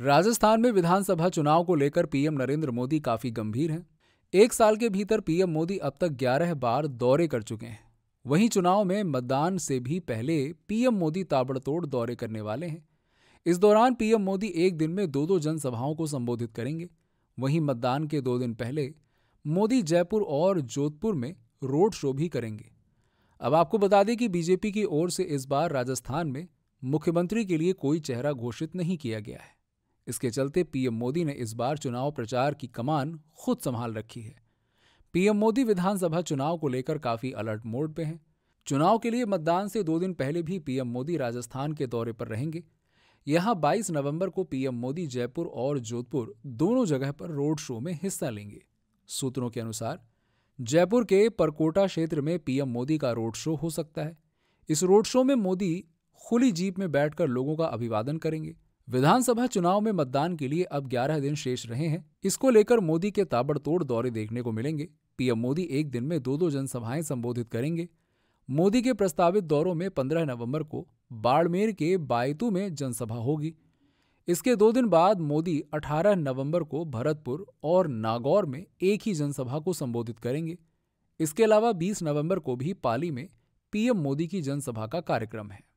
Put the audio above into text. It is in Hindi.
राजस्थान में विधानसभा चुनाव को लेकर पीएम नरेंद्र मोदी काफी गंभीर हैं एक साल के भीतर पीएम मोदी अब तक 11 बार दौरे कर चुके हैं वहीं चुनाव में मतदान से भी पहले पीएम मोदी ताबड़तोड़ दौरे करने वाले हैं इस दौरान पीएम मोदी एक दिन में दो दो जनसभाओं को संबोधित करेंगे वहीं मतदान के दो दिन पहले मोदी जयपुर और जोधपुर में रोड शो भी करेंगे अब आपको बता दें कि बीजेपी की ओर से इस बार राजस्थान में मुख्यमंत्री के लिए कोई चेहरा घोषित नहीं किया गया है इसके चलते पीएम मोदी ने इस बार चुनाव प्रचार की कमान खुद संभाल रखी है पीएम मोदी विधानसभा चुनाव को लेकर काफी अलर्ट मोड पे हैं चुनाव के लिए मतदान से दो दिन पहले भी पीएम मोदी राजस्थान के दौरे पर रहेंगे यहां 22 नवंबर को पीएम मोदी जयपुर और जोधपुर दोनों जगह पर रोड शो में हिस्सा लेंगे सूत्रों के अनुसार जयपुर के परकोटा क्षेत्र में पीएम मोदी का रोड शो हो सकता है इस रोड शो में मोदी खुली जीप में बैठकर लोगों का अभिवादन करेंगे विधानसभा चुनाव में मतदान के लिए अब 11 दिन शेष रहे हैं इसको लेकर मोदी के ताबड़तोड़ दौरे देखने को मिलेंगे पीएम मोदी एक दिन में दो दो जनसभाएं संबोधित करेंगे मोदी के प्रस्तावित दौरों में 15 नवंबर को बाड़मेर के बायतू में जनसभा होगी इसके दो दिन बाद मोदी 18 नवंबर को भरतपुर और नागौर में एक ही जनसभा को संबोधित करेंगे इसके अलावा 20 नवंबर को भी पाली में पीएम मोदी की जनसभा का कार्यक्रम है